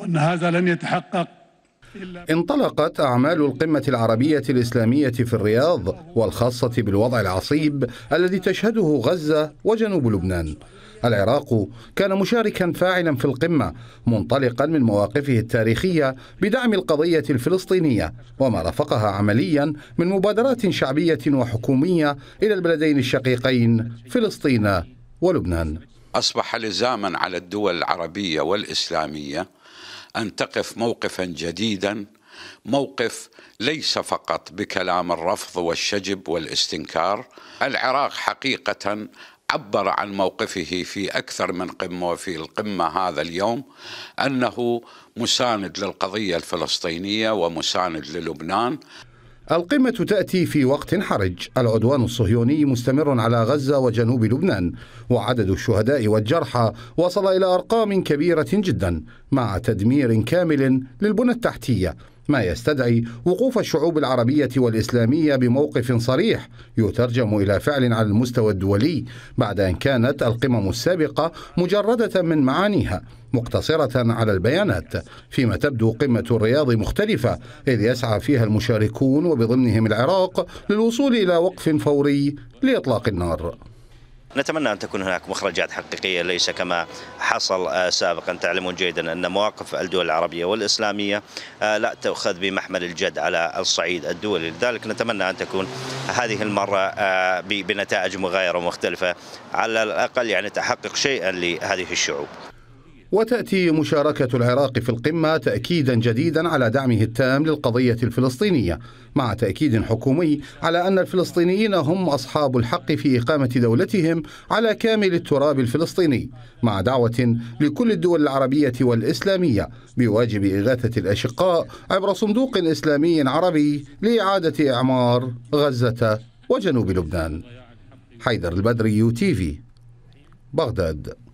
وأن هذا لن يتحقق انطلقت أعمال القمة العربية الإسلامية في الرياض والخاصة بالوضع العصيب الذي تشهده غزة وجنوب لبنان العراق كان مشاركا فاعلا في القمة منطلقا من مواقفه التاريخية بدعم القضية الفلسطينية وما رافقها عمليا من مبادرات شعبية وحكومية إلى البلدين الشقيقين فلسطين ولبنان أصبح لزاما على الدول العربية والإسلامية ان تقف موقفا جديدا موقف ليس فقط بكلام الرفض والشجب والاستنكار العراق حقيقه عبر عن موقفه في اكثر من قمه وفي القمه هذا اليوم انه مساند للقضيه الفلسطينيه ومساند للبنان القمة تأتي في وقت حرج العدوان الصهيوني مستمر على غزة وجنوب لبنان وعدد الشهداء والجرحى وصل إلى أرقام كبيرة جدا مع تدمير كامل للبنى التحتية ما يستدعي وقوف الشعوب العربية والإسلامية بموقف صريح يترجم إلى فعل على المستوى الدولي بعد أن كانت القمم السابقة مجردة من معانيها مقتصرة على البيانات فيما تبدو قمة الرياض مختلفة إذ يسعى فيها المشاركون وبضمنهم العراق للوصول إلى وقف فوري لإطلاق النار نتمنى أن تكون هناك مخرجات حقيقية ليس كما حصل آه، سابقا تعلمون جيدا أن مواقف الدول العربية والإسلامية آه، لا تؤخذ بمحمل الجد على الصعيد الدولي لذلك نتمنى أن تكون هذه المرة آه، بنتائج مغايرة ومختلفة على الأقل يعني تحقق شيئا لهذه الشعوب وتأتي مشاركة العراق في القمة تأكيدا جديدا على دعمه التام للقضية الفلسطينية مع تأكيد حكومي على أن الفلسطينيين هم أصحاب الحق في إقامة دولتهم على كامل التراب الفلسطيني مع دعوة لكل الدول العربية والإسلامية بواجب إغاثة الأشقاء عبر صندوق إسلامي عربي لإعادة إعمار غزة وجنوب لبنان حيدر البدري يو تي في بغداد